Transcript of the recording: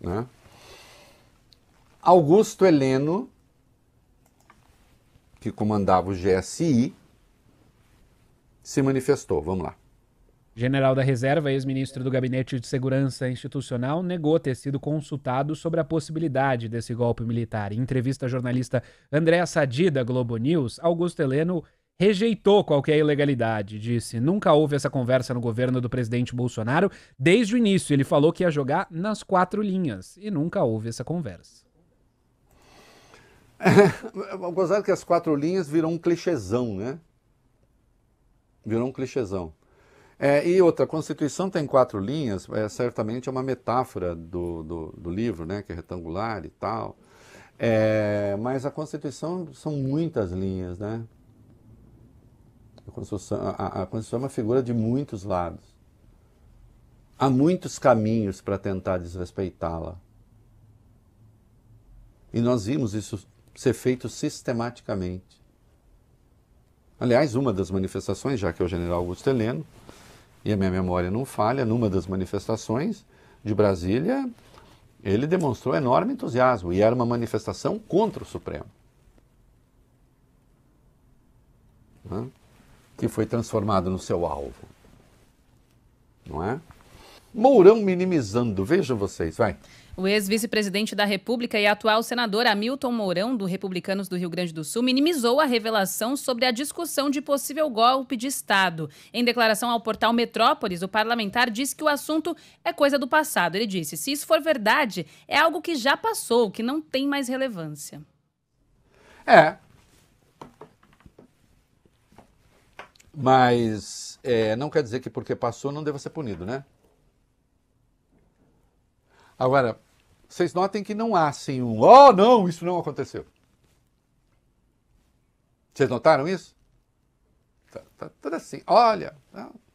Né? Augusto Heleno, que comandava o GSI, se manifestou. Vamos lá. General da Reserva, ex-ministro do Gabinete de Segurança Institucional, negou ter sido consultado sobre a possibilidade desse golpe militar. Em entrevista à jornalista Andréa Sadi, da Globo News, Augusto Heleno rejeitou qualquer ilegalidade, disse. Nunca houve essa conversa no governo do presidente Bolsonaro desde o início. Ele falou que ia jogar nas quatro linhas e nunca houve essa conversa. É, que as quatro linhas viram um clichêzão, né? Virou um clichêzão. É, e outra, a Constituição tem quatro linhas, é, certamente é uma metáfora do, do, do livro, né? Que é retangular e tal. É, mas a Constituição são muitas linhas, né? A é Constituição, a, a é uma figura de muitos lados. Há muitos caminhos para tentar desrespeitá-la. E nós vimos isso ser feito sistematicamente. Aliás, uma das manifestações, já que é o general Augusto Heleno, e a minha memória não falha, numa das manifestações de Brasília, ele demonstrou enorme entusiasmo e era uma manifestação contra o Supremo. Né? que foi transformado no seu alvo. Não é? Mourão minimizando, vejam vocês, vai. O ex-vice-presidente da República e atual senador Hamilton Mourão, do Republicanos do Rio Grande do Sul, minimizou a revelação sobre a discussão de possível golpe de Estado. Em declaração ao portal Metrópolis, o parlamentar disse que o assunto é coisa do passado. Ele disse: se isso for verdade, é algo que já passou, que não tem mais relevância. É, Mas é, não quer dizer que porque passou não deva ser punido, né? Agora, vocês notem que não há assim um, oh não, isso não aconteceu. Vocês notaram isso? Tá, tá tudo assim, olha, não,